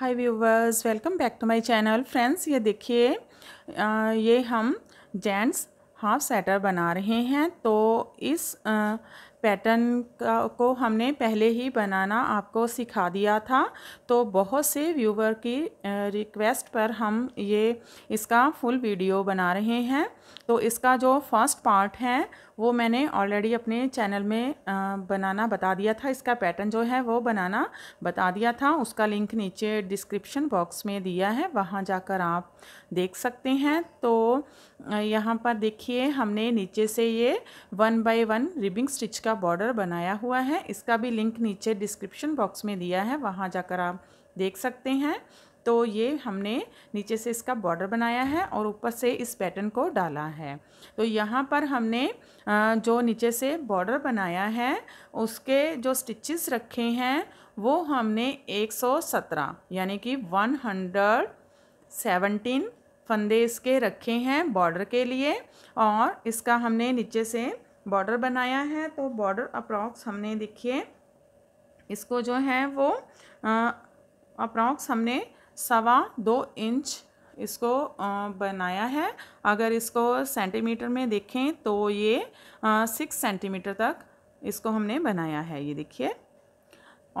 hi viewers welcome back to my channel friends ये देखिए ये हम जेंट्स हाफ सेटर बना रहे हैं तो इस पैटर्न का को हमने पहले ही बनाना आपको सिखा दिया था तो बहुत से व्यूवर की रिक्वेस्ट पर हम ये इसका फुल वीडियो बना रहे हैं तो इसका जो फर्स्ट पार्ट है वो मैंने ऑलरेडी अपने चैनल में बनाना बता दिया था इसका पैटर्न जो है वो बनाना बता दिया था उसका लिंक नीचे डिस्क्रिप्शन बॉक्स में दिया है वहाँ जाकर आप देख सकते हैं तो यहाँ पर देखिए हमने नीचे से ये one by one ribbing stitch का बॉर्डर बनाया हुआ है इसका भी लिंक नीचे डिस्क्रिप्शन बॉक्स में दिया है वहाँ जाकर आप देख सकते हैं तो ये हमने नीचे से इसका बॉर्डर बनाया है और ऊपर से इस पैटर्न को डाला है तो यहाँ पर हमने जो नीचे से बॉर्डर बनाया है उसके जो स्टिचेस रखे हैं वो हमने 117 यानी कि 117 फंदे इसके रखे हैं बॉर्डर के लिए और इसका हमने नीचे से बॉर्डर बनाया है तो बॉर्डर अप्रॉक्स हमने देखिए इसको जो है वो अप्रॉक्स हमने सवा दो इंच इसको बनाया है अगर इसको सेंटीमीटर में देखें तो ये सिक्स सेंटीमीटर तक इसको हमने बनाया है ये देखिए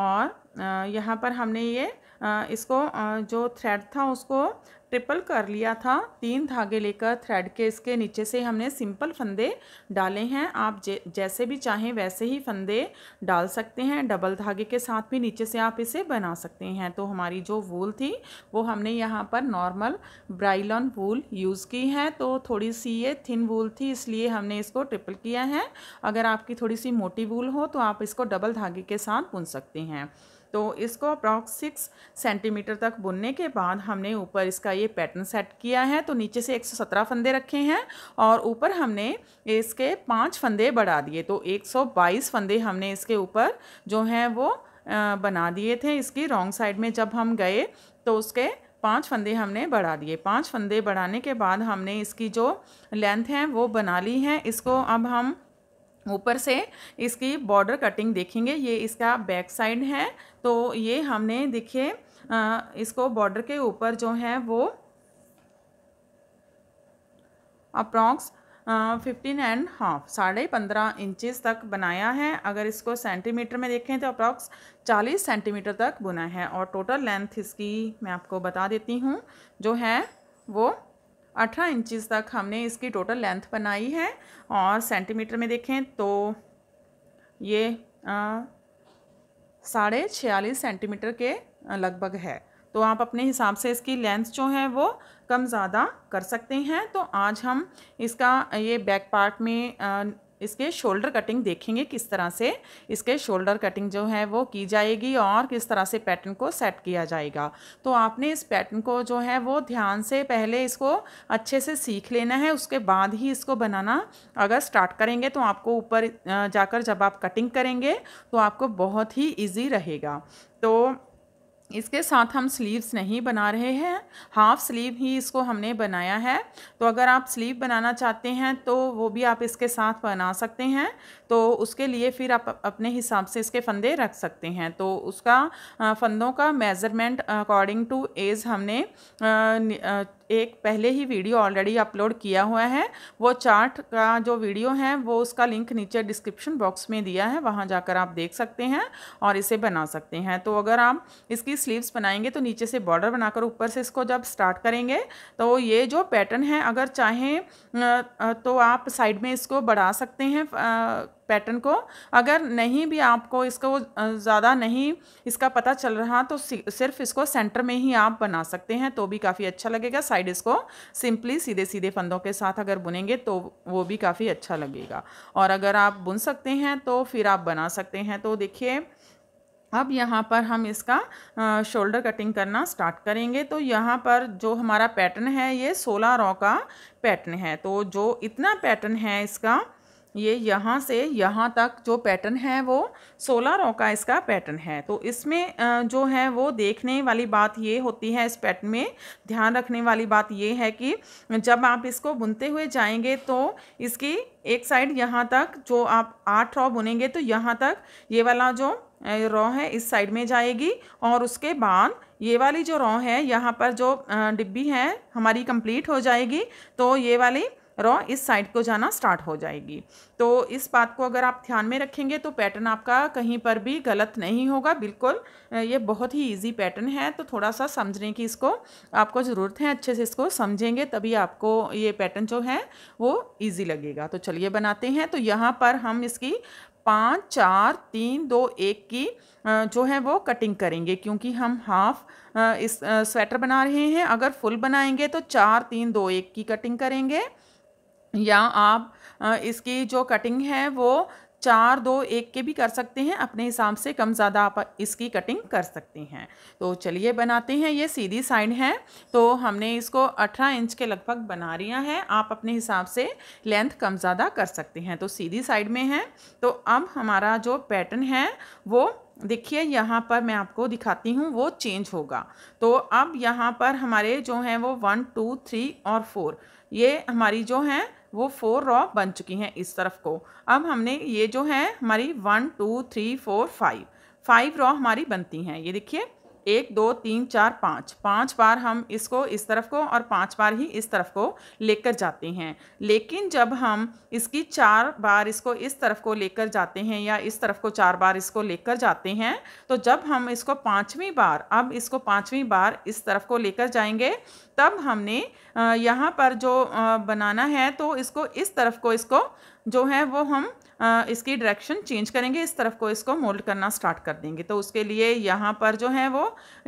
और यहाँ पर हमने ये इसको जो थ्रेड था उसको ट्रिपल कर लिया था तीन धागे लेकर थ्रेड के इसके नीचे से हमने सिंपल फंदे डाले हैं आप जैसे भी चाहें वैसे ही फंदे डाल सकते हैं डबल धागे के साथ भी नीचे से आप इसे बना सकते हैं तो हमारी जो वूल थी वो हमने यहाँ पर नॉर्मल ब्राइलॉन वूल यूज़ की है तो थोड़ी सी ये थिन वूल थी इसलिए हमने इसको ट्रिपल किया है अगर आपकी थोड़ी सी मोटी वूल हो तो आप इसको डबल धागे के साथ बुन सकते हैं तो इसको अप्रॉक्स सिक्स सेंटीमीटर तक बुनने के बाद हमने ऊपर इसका ये पैटर्न सेट किया है तो नीचे से एक सौ सत्रह फंदे रखे हैं और ऊपर हमने इसके पाँच फंदे बढ़ा दिए तो एक सौ बाईस फंदे हमने इसके ऊपर जो हैं वो बना दिए थे इसकी रॉन्ग साइड में जब हम गए तो उसके पांच फंदे हमने बढ़ा दिए पांच फंदे बढ़ाने के बाद हमने इसकी जो लेंथ है वो बना ली है इसको अब हम ऊपर से इसकी बॉर्डर कटिंग देखेंगे ये इसका बैक साइड है तो ये हमने देखिए इसको बॉर्डर के ऊपर जो है वो अप्रॉक्स फिफ्टीन एंड हाफ साढ़े पंद्रह इंचज़ तक बनाया है अगर इसको सेंटीमीटर में देखें तो अप्रॉक्स चालीस सेंटीमीटर तक बुना है और टोटल लेंथ इसकी मैं आपको बता देती हूँ जो है वो अठारह इंचज़ तक हमने इसकी टोटल लेंथ बनाई है और सेंटीमीटर में देखें तो ये साढ़े छियालीस सेंटीमीटर के लगभग है तो आप अपने हिसाब से इसकी लेंथ जो है वो कम ज़्यादा कर सकते हैं तो आज हम इसका ये बैक पार्ट में इसके शोल्डर कटिंग देखेंगे किस तरह से इसके शोल्डर कटिंग जो है वो की जाएगी और किस तरह से पैटर्न को सेट किया जाएगा तो आपने इस पैटर्न को जो है वो ध्यान से पहले इसको अच्छे से सीख लेना है उसके बाद ही इसको बनाना अगर स्टार्ट करेंगे तो आपको ऊपर जाकर जब आप कटिंग करेंगे तो आपको बहुत ही ईजी रहेगा तो इसके साथ हम स्लीव्स नहीं बना रहे हैं हाफ़ स्लीव ही इसको हमने बनाया है तो अगर आप स्लीव बनाना चाहते हैं तो वो भी आप इसके साथ बना सकते हैं तो उसके लिए फिर आप अपने हिसाब से इसके फंदे रख सकते हैं तो उसका फंदों का मेज़रमेंट अकॉर्डिंग टू एज हमने एक पहले ही वीडियो ऑलरेडी अपलोड किया हुआ है वो चार्ट का जो वीडियो है वो उसका लिंक नीचे डिस्क्रिप्शन बॉक्स में दिया है वहाँ जाकर आप देख सकते हैं और इसे बना सकते हैं तो अगर आप इसकी स्लीव्स बनाएंगे तो नीचे से बॉर्डर बनाकर ऊपर से इसको जब स्टार्ट करेंगे तो ये जो पैटर्न है अगर चाहें तो आप साइड में इसको बढ़ा सकते हैं पैटर्न को अगर नहीं भी आपको इसको ज़्यादा नहीं इसका पता चल रहा तो सिर्फ इसको सेंटर में ही आप बना सकते हैं तो भी काफ़ी अच्छा लगेगा साइड इसको सिंपली सीधे सीधे फंदों के साथ अगर बुनेंगे तो वो भी काफ़ी अच्छा लगेगा और अगर आप बुन सकते हैं तो फिर आप बना सकते हैं तो देखिए अब यहाँ पर हम इसका शोल्डर कटिंग करना स्टार्ट करेंगे तो यहाँ पर जो हमारा पैटर्न है ये सोलह रॉ का पैटर्न है तो जो इतना पैटर्न है इसका ये यहाँ से यहाँ तक जो पैटर्न है वो सोलह रो का इसका पैटर्न है तो इसमें जो है वो देखने वाली बात ये होती है इस पैटर्न में ध्यान रखने वाली बात ये है कि जब आप इसको बुनते हुए जाएंगे तो इसकी एक साइड यहाँ तक जो आप आठ रॉ बुनेंगे तो यहाँ तक ये वाला जो रॉ है इस साइड में जाएगी और उसके बाद ये वाली जो रॉ है यहाँ पर जो डिब्बी है हमारी कंप्लीट हो जाएगी तो ये वाली रॉ इस साइड को जाना स्टार्ट हो जाएगी तो इस बात को अगर आप ध्यान में रखेंगे तो पैटर्न आपका कहीं पर भी गलत नहीं होगा बिल्कुल ये बहुत ही ईजी पैटर्न है तो थोड़ा सा समझने की इसको आपको ज़रूरत है अच्छे से इसको समझेंगे तभी आपको ये पैटर्न जो है वो ईजी लगेगा तो चलिए बनाते हैं तो यहाँ पर हम इसकी पाँच चार तीन दो एक की जो है वो कटिंग करेंगे क्योंकि हम हाफ इस स्वेटर बना रहे हैं अगर फुल बनाएंगे तो चार तीन दो एक की कटिंग करेंगे या आप इसकी जो कटिंग है वो चार दो एक के भी कर सकते हैं अपने हिसाब से कम ज़्यादा आप इसकी कटिंग कर सकते हैं तो चलिए बनाते हैं ये सीधी साइड है तो हमने इसको अठारह इंच के लगभग बना लिया है आप अपने हिसाब से लेंथ कम ज़्यादा कर सकते हैं तो सीधी साइड में है तो अब हमारा जो पैटर्न है वो देखिए यहाँ पर मैं आपको दिखाती हूँ वो चेंज होगा तो अब यहाँ पर हमारे जो हैं वो वन टू थ्री और फोर ये हमारी जो हैं वो फोर रॉ बन चुकी हैं इस तरफ को अब हमने ये जो है हमारी one two three four five five row हमारी बनती हैं ये देखिए एक दो तीन चार पाँच पाँच बार हम इसको इस तरफ को और पाँच बार ही इस तरफ को लेकर जाते हैं लेकिन जब हम इसकी चार बार इसको इस तरफ को लेकर जाते हैं या इस तरफ को चार बार इसको लेकर जाते हैं तो जब हम इसको पाँचवीं बार अब इसको पाँचवीं बार इस तरफ को लेकर जाएंगे तब हमने यहाँ पर जो बनाना है तो इसको इस तरफ को इसको जो है वो हम इसकी डायरेक्शन चेंज करेंगे इस तरफ को इसको मोल्ड करना स्टार्ट कर देंगे तो उसके लिए यहाँ पर जो है वो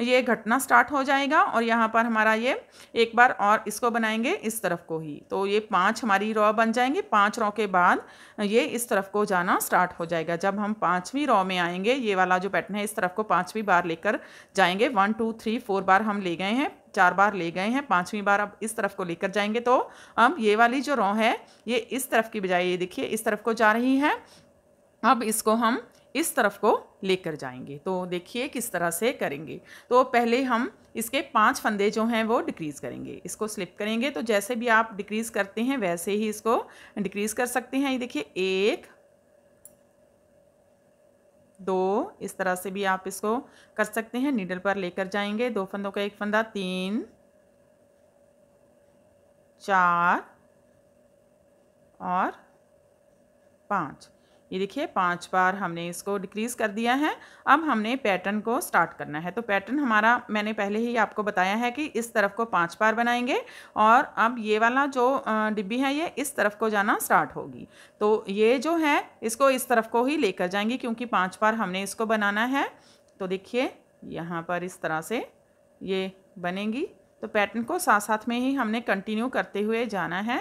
ये घटना स्टार्ट हो जाएगा और यहाँ पर हमारा ये एक बार और इसको बनाएंगे इस तरफ को ही तो ये पाँच हमारी रॉ बन जाएंगे पाँच रॉ के बाद ये इस तरफ को जाना स्टार्ट हो जाएगा जब हम पाँचवीं रॉ में आएंगे ये वाला जो पैटर्न है इस तरफ को पाँचवीं बार लेकर जाएंगे वन टू थ्री फोर बार हम ले गए हैं चार बार ले गए हैं पांचवी बार अब इस तरफ को लेकर जाएंगे तो हम ये वाली जो रौ है ये इस तरफ की बजाय ये देखिए इस तरफ को जा रही है अब इसको हम इस तरफ को लेकर जाएंगे तो देखिए किस तरह से करेंगे तो पहले हम इसके पांच फंदे जो हैं वो डिक्रीज़ करेंगे इसको स्लिप करेंगे तो जैसे भी आप डिक्रीज़ करते हैं वैसे ही इसको डिक्रीज़ कर सकते हैं ये देखिए एक दो इस तरह से भी आप इसको कर सकते हैं नीडल पर लेकर जाएंगे दो फंदों का एक फंदा तीन चार और पाँच ये देखिए पांच बार हमने इसको डिक्रीज़ कर दिया है अब हमने पैटर्न को स्टार्ट करना है तो पैटर्न हमारा मैंने पहले ही आपको बताया है कि इस तरफ को पांच बार बनाएंगे और अब ये वाला जो डिब्बी है ये इस तरफ को जाना स्टार्ट होगी तो ये जो है इसको इस तरफ को ही लेकर जाएंगी क्योंकि पाँच बार हमने इसको बनाना है तो देखिए यहाँ पर इस तरह से ये बनेंगी तो पैटर्न को साथ साथ में ही हमने कंटिन्यू करते हुए जाना है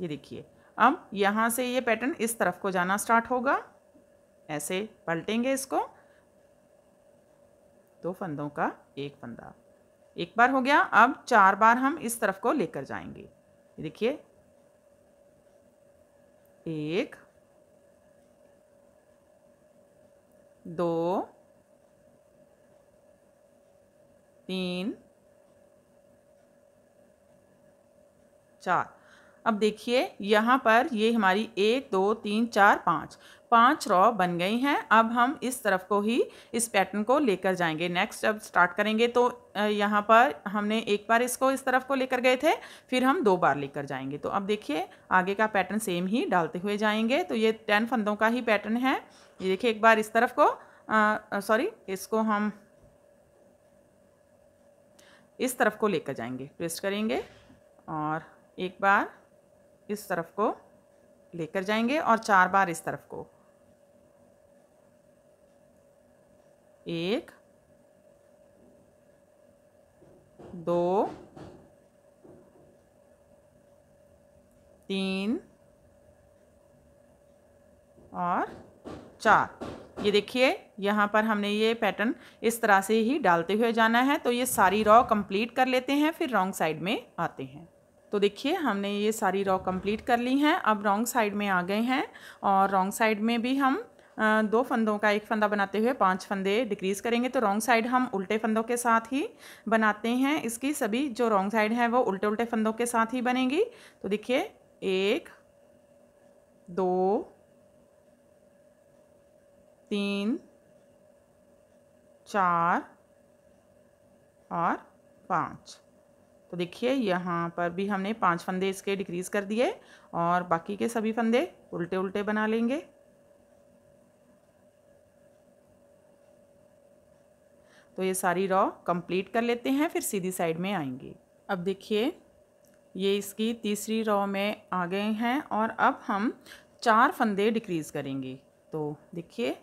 ये देखिए अब यहाँ से ये पैटर्न इस तरफ को जाना स्टार्ट होगा ऐसे पलटेंगे इसको दो फंदों का एक फंदा एक बार हो गया अब चार बार हम इस तरफ को लेकर जाएंगे देखिए एक दो तीन चार अब देखिए यहाँ पर ये हमारी एक दो तीन चार पाँच पांच रॉ बन गई हैं अब हम इस तरफ को ही इस पैटर्न को लेकर जाएंगे नेक्स्ट अब स्टार्ट करेंगे तो यहाँ पर हमने एक बार इसको इस तरफ को लेकर गए थे फिर हम दो बार लेकर जाएंगे तो अब देखिए आगे का पैटर्न सेम ही डालते हुए जाएंगे तो ये टेन फंदों का ही पैटर्न है ये देखिए एक बार इस तरफ को सॉरी इसको हम इस तरफ को लेकर जाएंगे ट्विस्ट करेंगे और एक बार इस तरफ को लेकर जाएंगे और चार बार इस तरफ को एक दो तीन और चार ये देखिए यहाँ पर हमने ये पैटर्न इस तरह से ही डालते हुए जाना है तो ये सारी रॉ कंप्लीट कर लेते हैं फिर रॉन्ग साइड में आते हैं तो देखिए हमने ये सारी रॉ कंप्लीट कर ली हैं अब रॉन्ग साइड में आ गए हैं और रॉन्ग साइड में भी हम दो फंदों का एक फंदा बनाते हुए पांच फंदे डिक्रीज़ करेंगे तो रॉन्ग साइड हम उल्टे फंदों के साथ ही बनाते हैं इसकी सभी जो रॉन्ग साइड है वो उल्टे उल्टे फंदों के साथ ही बनेंगी तो देखिए एक दो तीन चार और पाँच तो देखिए यहाँ पर भी हमने पांच फंदे इसके डिक्रीज़ कर दिए और बाकी के सभी फंदे उल्टे उल्टे बना लेंगे तो ये सारी रॉ कंप्लीट कर लेते हैं फिर सीधी साइड में आएंगे अब देखिए ये इसकी तीसरी रॉ में आ गए हैं और अब हम चार फंदे डिक्रीज़ करेंगे तो देखिए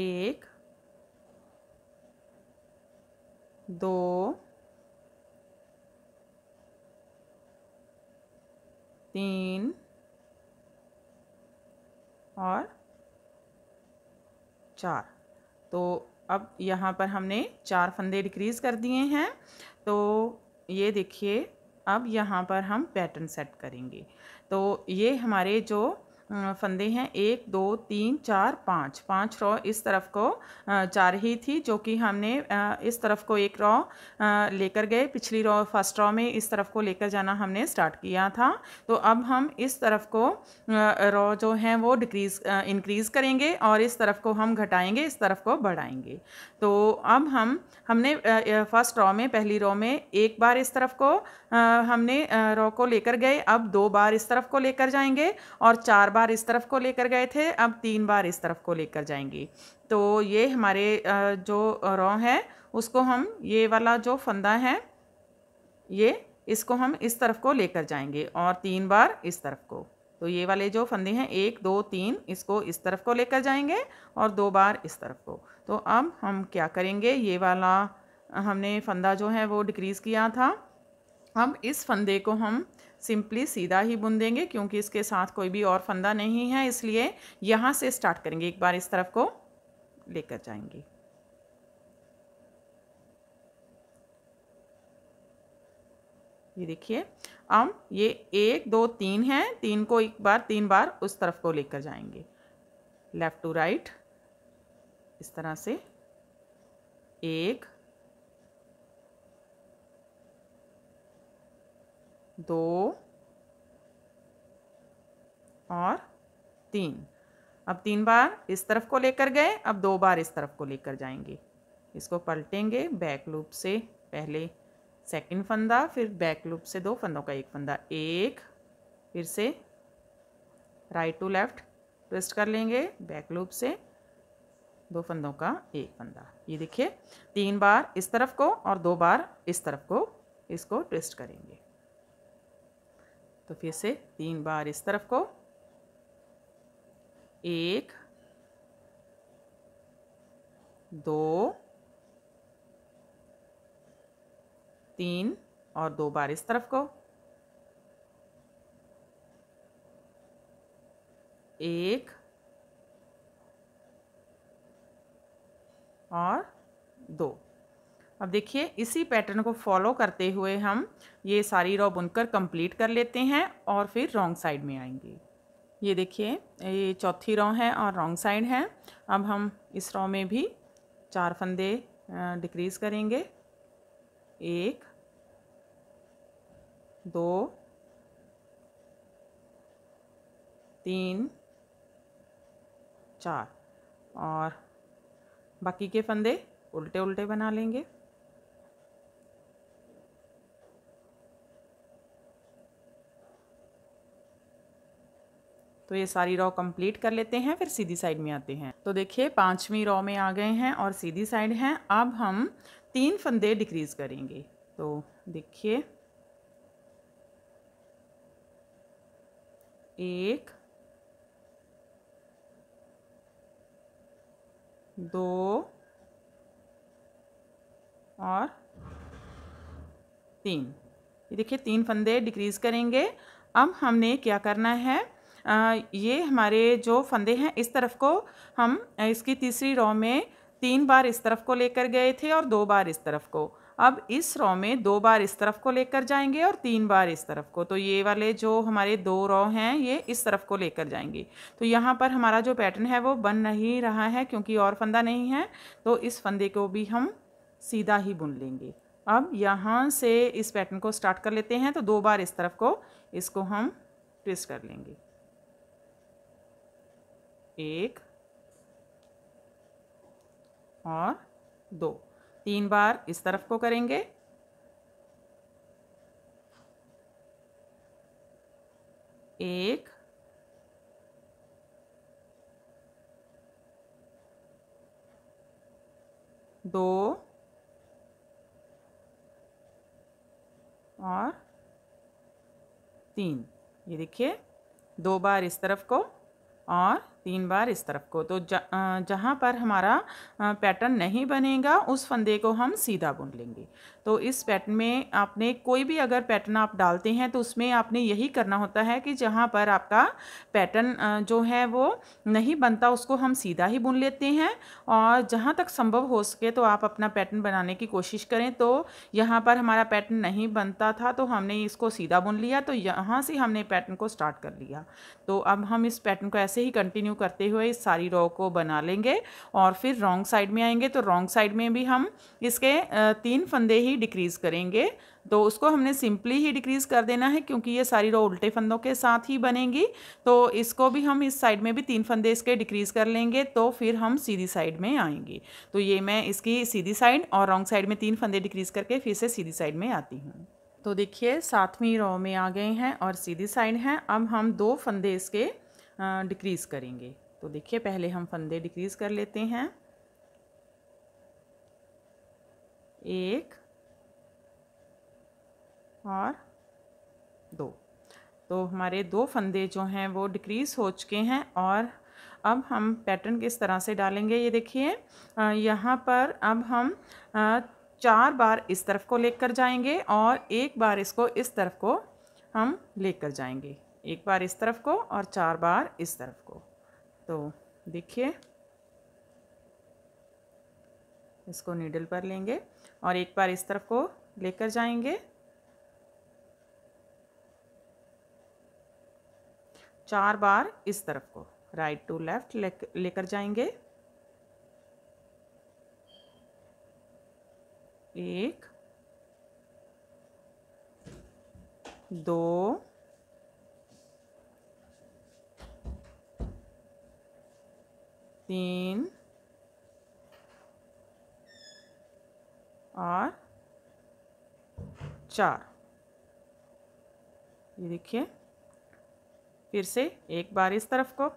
एक दो तीन और चार तो अब यहाँ पर हमने चार फंदे डिक्रीज़ कर दिए हैं तो ये देखिए अब यहाँ पर हम पैटर्न सेट करेंगे तो ये हमारे जो फंदे हैं एक दो तीन चार पाँच पाँच रॉ इस तरफ को जा रही थी जो कि हमने इस तरफ को एक रॉ लेकर गए पिछली रॉ फर्स्ट रॉ में इस तरफ को लेकर जाना हमने स्टार्ट किया था तो अब हम इस तरफ को रॉ जो हैं वो डिक्रीज़ इंक्रीज़ करेंगे और इस तरफ को हम घटाएंगे इस तरफ को बढ़ाएंगे तो अब हम हमने फर्स्ट रॉ में पहली रॉ में एक बार इस तरफ को हमने रॉ को लेकर गए अब दो बार इस तरफ को लेकर जाएंगे और चार बार इस तरफ को लेकर गए थे अब तीन बार इस तरफ को लेकर जाएंगे तो ये हमारे जो रॉ है उसको हम ये वाला जो फंदा है ये इसको हम इस तरफ को लेकर जाएंगे और तीन बार इस तरफ को तो ये वाले जो फंदे हैं एक दो तीन इसको इस तरफ को लेकर जाएंगे और दो बार इस तरफ को तो अब हम क्या करेंगे ये वाला हमने फंदा जो है वो डिक्रीज़ किया था अब इस फंदे को हम सिंपली सीधा ही बुन देंगे क्योंकि इसके साथ कोई भी और फंदा नहीं है इसलिए यहाँ से स्टार्ट करेंगे एक बार इस तरफ को लेकर जाएंगे ये देखिए अब ये एक दो तीन है तीन को एक बार तीन बार उस तरफ को लेकर जाएंगे लेफ़्ट टू राइट इस तरह से एक दो और तीन अब तीन बार इस तरफ को लेकर गए अब दो बार इस तरफ को लेकर जाएंगे इसको पलटेंगे बैक लूप से पहले सेकंड फंदा फिर बैक लूप से दो फंदों का एक फंदा एक फिर से राइट टू लेफ्ट ट्विस्ट कर लेंगे बैक लूप से दो फंदों का एक फंदा ये देखिए तीन बार इस तरफ को और दो बार इस तरफ को इसको ट्विस्ट करेंगे तो फिर से तीन बार इस तरफ को एक दो तीन और दो बार इस तरफ को एक और दो अब देखिए इसी पैटर्न को फॉलो करते हुए हम ये सारी रॉ बुनकर कंप्लीट कर लेते हैं और फिर रॉन्ग साइड में आएंगे ये देखिए ये चौथी रॉ है और रॉन्ग साइड है अब हम इस रॉ में भी चार फंदे डिक्रीज़ करेंगे एक दो तीन चार और बाकी के फंदे उल्टे उल्टे बना लेंगे तो ये सारी रॉ कंप्लीट कर लेते हैं फिर सीधी साइड में आते हैं तो देखिए पांचवी रॉ में आ गए हैं और सीधी साइड हैं अब हम तीन फंदे डिक्रीज़ करेंगे तो देखिए एक दो और तीन ये देखिए तीन फंदे डिक्रीज़ करेंगे अब हमने क्या करना है ये हमारे जो फंदे हैं इस तरफ को हम इसकी तीसरी रॉ में तीन बार इस तरफ को लेकर गए थे और दो बार इस तरफ को अब इस रॉ में दो बार इस तरफ को लेकर जाएंगे और तीन बार इस तरफ को तो ये वाले जो हमारे दो रॉ हैं ये इस तरफ को लेकर जाएंगे तो यहाँ पर हमारा जो पैटर्न है वो बन नहीं रहा है क्योंकि और फंदा नहीं है तो इस फंदे को भी हम सीधा ही बुन लेंगे अब यहाँ से इस पैटर्न को स्टार्ट कर लेते हैं तो दो बार इस तरफ को इसको हम ट्विस्ट कर लेंगे एक और दो तीन बार इस तरफ को करेंगे एक दो और तीन ये देखिए दो बार इस तरफ को और तीन बार इस तरफ को तो जहाँ पर हमारा पैटर्न नहीं बनेगा उस फंदे को हम सीधा बुन लेंगे तो इस पैटर्न में आपने कोई भी अगर पैटर्न आप डालते हैं तो उसमें आपने यही करना होता है कि जहाँ पर आपका पैटर्न जो है वो नहीं बनता उसको हम सीधा ही बुन लेते हैं और जहाँ तक संभव हो सके तो आप अपना पैटर्न बनाने की कोशिश करें तो यहाँ पर हमारा पैटर्न नहीं बनता था तो हमने इसको सीधा बुन लिया तो यहाँ से हमने पैटर्न को स्टार्ट कर लिया तो अब हम इस पैटर्न को ऐसे ही कंटिन्यू कंटिन्यू करते हुए इस सारी रॉ को बना लेंगे और फिर रॉन्ग साइड में आएंगे तो रॉन्ग साइड में भी हम इसके तीन फंदे ही डिक्रीज़ करेंगे तो उसको हमने सिंपली ही डिक्रीज़ कर देना है क्योंकि ये सारी रो उल्टे फंदों के साथ ही बनेगी तो इसको भी हम इस साइड में भी तीन फंदे इसके डिक्रीज़ कर लेंगे तो फिर हम सीधी साइड में आएंगे तो ये मैं इसकी सीधी साइड और रॉन्ग साइड में तीन फंदे डिक्रीज़ करके फिर से सीधी साइड में आती हूँ तो देखिए सातवीं रो में आ गए हैं और सीधी साइड हैं अब हम दो फंदे इसके डिक्रीज़ करेंगे तो देखिए पहले हम फंदे डिक्रीज़ कर लेते हैं एक और दो तो हमारे दो फंदे जो हैं वो डिक्रीज़ हो चुके हैं और अब हम पैटर्न किस तरह से डालेंगे ये देखिए यहाँ पर अब हम चार बार इस तरफ को लेकर जाएंगे और एक बार इसको इस तरफ को हम लेकर जाएंगे एक बार इस तरफ को और चार बार इस तरफ को तो देखिए इसको नीडल पर लेंगे और एक बार इस तरफ को लेकर जाएंगे चार बार इस तरफ को राइट टू लेफ्ट लेकर जाएंगे एक दो तीन और चार ये देखिए फिर से एक बार इस तरफ को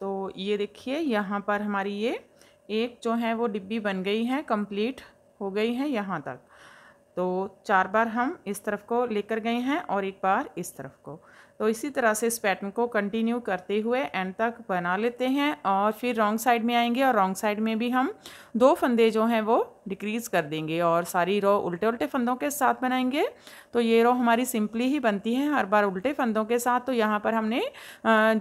तो ये देखिए यहाँ पर हमारी ये एक जो है वो डिब्बी बन गई है कंप्लीट हो गई है यहाँ तक तो चार बार हम इस तरफ को लेकर गए हैं और एक बार इस तरफ को तो इसी तरह से इस पैटर्न को कंटिन्यू करते हुए एंड तक बना लेते हैं और फिर रॉन्ग साइड में आएंगे और रॉन्ग साइड में भी हम दो फंदे जो हैं वो डिक्रीज़ कर देंगे और सारी रो उल्टे उल्टे फंदों के साथ बनाएंगे तो ये रो हमारी सिंपली ही बनती है हर बार उल्टे फंदों के साथ तो यहाँ पर हमने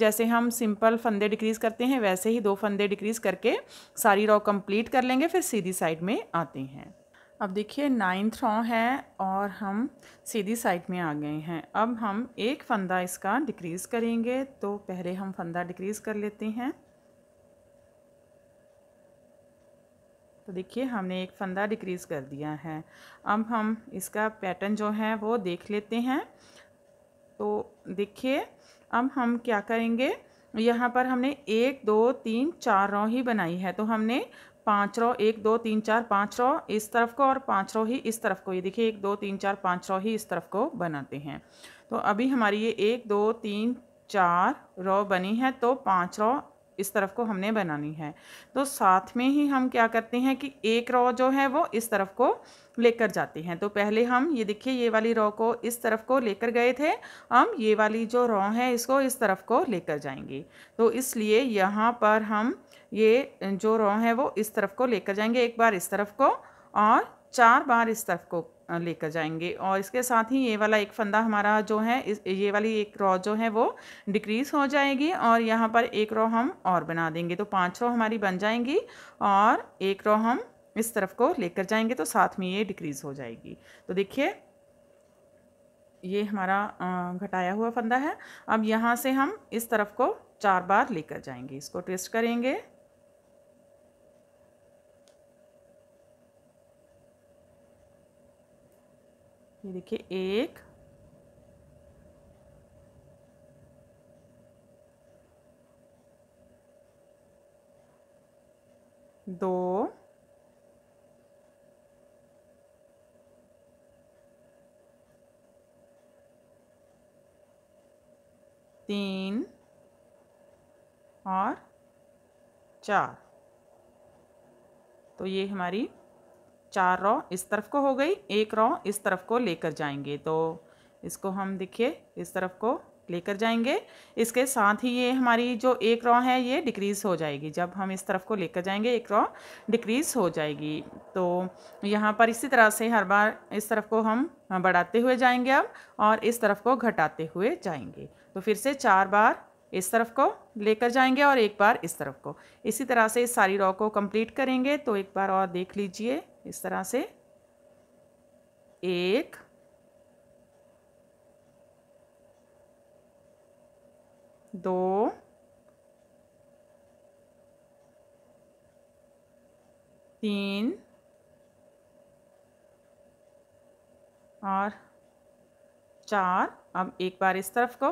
जैसे हम सिंपल फंदे डिक्रीज़ करते हैं वैसे ही दो फंदे डिक्रीज़ करके सारी रो कम्प्लीट कर लेंगे फिर सीधी साइड में आते हैं अब देखिए नाइन्थ रॉ है और हम सीधी साइड में आ गए हैं अब हम एक फंदा इसका डिक्रीज़ करेंगे तो पहले हम फंदा डिक्रीज़ कर लेते हैं तो देखिए हमने एक फंदा डिक्रीज़ कर दिया है अब हम इसका पैटर्न जो है वो देख लेते हैं तो देखिए अब हम क्या करेंगे यहाँ पर हमने एक दो तीन चार रॉ ही बनाई है तो हमने पाँच रो एक दो तीन चार पाँच रो इस तरफ को और पाँच रो ही इस तरफ को ये देखिए एक दो तीन चार पाँच रो ही इस तरफ को बनाते हैं तो अभी हमारी ये एक दो तीन चार रो बनी है तो पाँच रो इस तरफ को हमने बनानी है तो साथ में ही हम क्या करते हैं कि एक रो जो है वो इस तरफ को लेकर जाते हैं तो पहले हम ये देखिए ये वाली रो को इस तरफ को लेकर गए थे हम ये वाली जो रो है इसको इस तरफ को लेकर जाएंगे तो इसलिए यहाँ पर हम ये जो रॉ है वो इस तरफ को लेकर जाएंगे एक बार इस तरफ को और चार बार इस तरफ को लेकर जाएंगे और इसके साथ ही ये वाला एक फंदा हमारा जो है इस ये वाली एक रॉ जो है वो डिक्रीज़ हो जाएगी और यहाँ पर एक रॉ हम और बना देंगे तो पांच रॉ हमारी बन जाएंगी और एक रॉ हम इस तरफ को लेकर जाएंगे तो साथ में ये डिक्रीज़ हो जाएगी तो देखिए ये हमारा घटाया हुआ फंदा है अब यहाँ से हम इस तरफ को चार बार लेकर जाएंगे इसको ट्विस्ट करेंगे ये देखिए एक दो तीन और चार तो ये हमारी चार रॉ इस तरफ को हो गई एक रॉ इस तरफ को लेकर जाएंगे तो इसको हम देखिए इस तरफ को लेकर जाएंगे इसके साथ ही ये हमारी जो एक रॉ है ये डिक्रीज़ हो जाएगी जब हम इस तरफ को लेकर जाएंगे एक रॉ डिक्रीज़ हो जाएगी तो यहाँ पर इसी तरह से हर बार इस तरफ को हम बढ़ाते हुए जाएंगे अब और इस तरफ को घटाते हुए जाएंगे तो फिर से चार बार इस तरफ को लेकर जाएंगे और एक बार इस तरफ को इसी तरह से इस सारी रॉ को कंप्लीट करेंगे तो एक बार और देख लीजिए इस तरह से एक दो तीन और चार अब एक बार इस तरफ को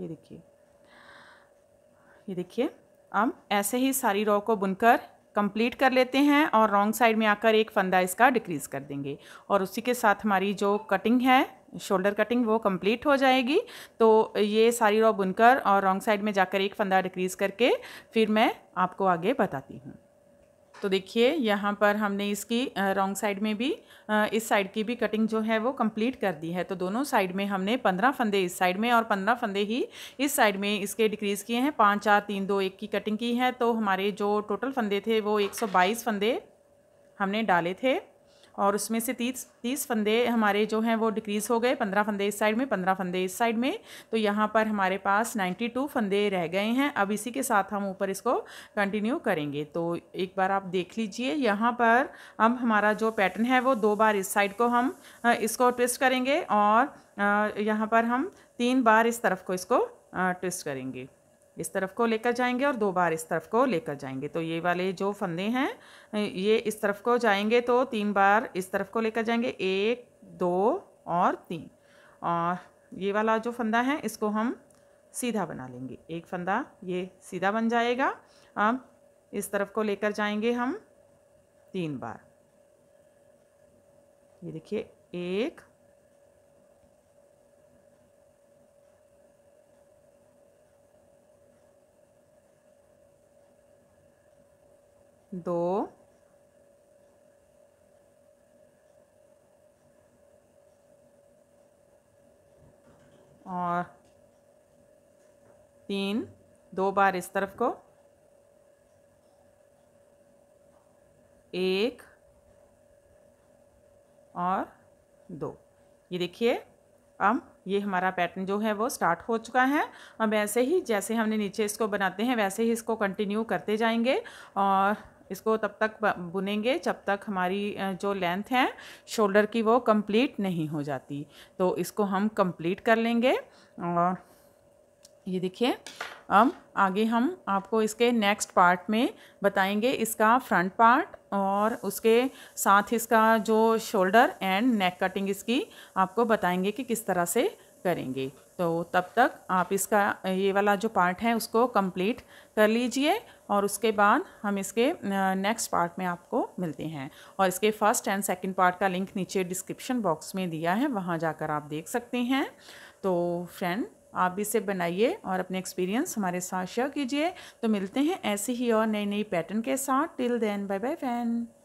ये देखिए ये देखिए अब ऐसे ही सारी रॉ को बुनकर कंप्लीट कर लेते हैं और रॉन्ग साइड में आकर एक फंदा इसका डिक्रीज़ कर देंगे और उसी के साथ हमारी जो कटिंग है शोल्डर कटिंग वो कंप्लीट हो जाएगी तो ये सारी रॉ बुनकर और रॉन्ग साइड में जाकर एक फंदा डिक्रीज़ करके फिर मैं आपको आगे बताती हूँ तो देखिए यहाँ पर हमने इसकी रॉन्ग साइड में भी इस साइड की भी कटिंग जो है वो कंप्लीट कर दी है तो दोनों साइड में हमने पंद्रह फंदे इस साइड में और पंद्रह फंदे ही इस साइड में इसके डिक्रीज़ किए हैं पाँच चार तीन दो एक की कटिंग की है तो हमारे जो टोटल फंदे थे वो एक फंदे हमने डाले थे और उसमें से तीस तीस फंदे हमारे जो हैं वो डिक्रीज़ हो गए पंद्रह फंदे इस साइड में पंद्रह फंदे इस साइड में तो यहाँ पर हमारे पास नाइन्टी टू फंदे रह गए हैं अब इसी के साथ हम ऊपर इसको कंटिन्यू करेंगे तो एक बार आप देख लीजिए यहाँ पर अब हमारा जो पैटर्न है वो दो बार इस साइड को हम इसको ट्विस्ट करेंगे और यहाँ पर हम तीन बार इस तरफ को इसको ट्विस्ट करेंगे इस तरफ को लेकर जाएंगे और दो बार इस तरफ को लेकर जाएंगे तो ये वाले जो फंदे हैं ये इस तरफ को जाएंगे तो तीन बार इस तरफ को लेकर जाएंगे एक दो और तीन और ये वाला जो फंदा है इसको हम सीधा बना लेंगे एक फंदा ये सीधा बन जाएगा अब इस तरफ को लेकर जाएंगे हम तीन बार ये देखिए एक दो और तीन दो बार इस तरफ को एक और दो ये देखिए अब ये हमारा पैटर्न जो है वो स्टार्ट हो चुका है अब ऐसे ही जैसे हमने नीचे इसको बनाते हैं वैसे ही इसको कंटिन्यू करते जाएंगे और इसको तब तक बुनेंगे जब तक हमारी जो लेंथ है शोल्डर की वो कंप्लीट नहीं हो जाती तो इसको हम कंप्लीट कर लेंगे और ये देखिए अब आगे हम आपको इसके नेक्स्ट पार्ट में बताएंगे इसका फ्रंट पार्ट और उसके साथ इसका जो शोल्डर एंड नेक कटिंग इसकी आपको बताएंगे कि किस तरह से करेंगे तो तब तक आप इसका ये वाला जो पार्ट है उसको कंप्लीट कर लीजिए और उसके बाद हम इसके नेक्स्ट पार्ट में आपको मिलते हैं और इसके फर्स्ट एंड सेकंड पार्ट का लिंक नीचे डिस्क्रिप्शन बॉक्स में दिया है वहाँ जाकर आप देख सकते हैं तो फ्रेंड आप भी इसे बनाइए और अपने एक्सपीरियंस हमारे साथ शेयर कीजिए तो मिलते हैं ऐसे ही और नई नई पैटर्न के साथ till then bye bye friend